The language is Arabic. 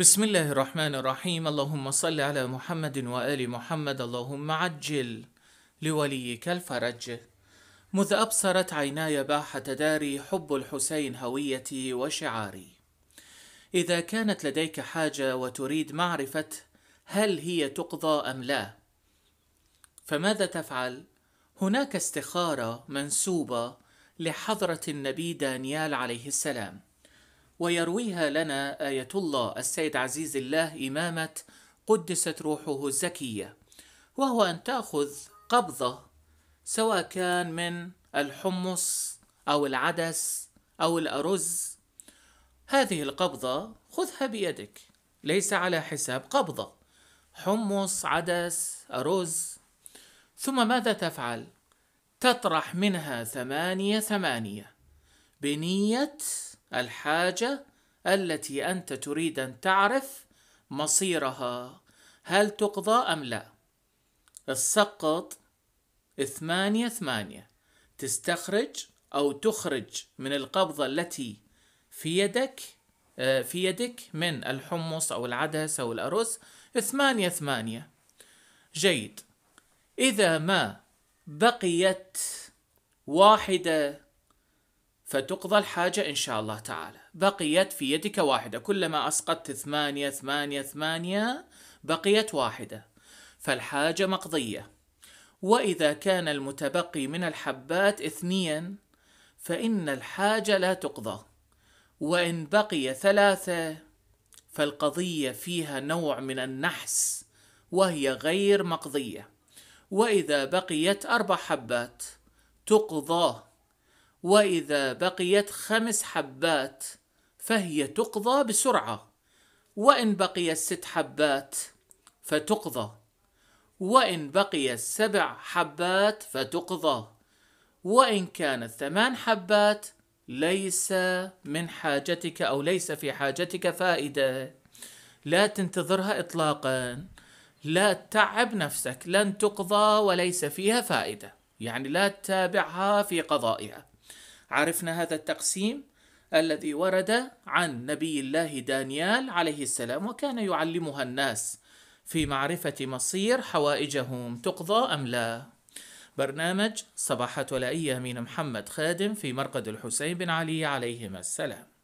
بسم الله الرحمن الرحيم اللهم صل على محمد وآل محمد اللهم عجل لوليك الفرج مذ أبصرت عيناي باحة داري حب الحسين هويتي وشعاري إذا كانت لديك حاجة وتريد معرفة هل هي تقضى أم لا فماذا تفعل؟ هناك استخارة منسوبة لحضرة النبي دانيال عليه السلام ويرويها لنا آية الله السيد عزيز الله إمامة قدست روحه الزكية وهو أن تأخذ قبضة سواء كان من الحمص أو العدس أو الأرز هذه القبضة خذها بيدك ليس على حساب قبضة حمص عدس أرز ثم ماذا تفعل؟ تطرح منها ثمانية ثمانية بنية الحاجة التي أنت تريد أن تعرف مصيرها هل تقضى أم لا السقط ثمانية ثمانية تستخرج أو تخرج من القبضة التي في يدك آه، في يدك من الحمص أو العدس أو الأرز ثمانية ثمانية جيد إذا ما بقيت واحدة فتقضى الحاجة إن شاء الله تعالى بقيت في يدك واحدة كلما أسقطت ثمانية ثمانية ثمانية بقيت واحدة فالحاجة مقضية وإذا كان المتبقي من الحبات اثنيا فإن الحاجة لا تقضى وإن بقي ثلاثة فالقضية فيها نوع من النحس وهي غير مقضية وإذا بقيت أربع حبات تقضى واذا بقيت خمس حبات فهي تقضى بسرعه وان بقيت ست حبات فتقضى وان بقيت سبع حبات فتقضى وان كانت ثمان حبات ليس من حاجتك او ليس في حاجتك فائده لا تنتظرها اطلاقا لا تعب نفسك لن تقضى وليس فيها فائده يعني لا تتابعها في قضائها عرفنا هذا التقسيم الذي ورد عن نبي الله دانيال عليه السلام وكان يعلمها الناس في معرفة مصير حوائجهم تقضى أم لا برنامج صباحة ولائية من محمد خادم في مرقد الحسين بن علي عليهما السلام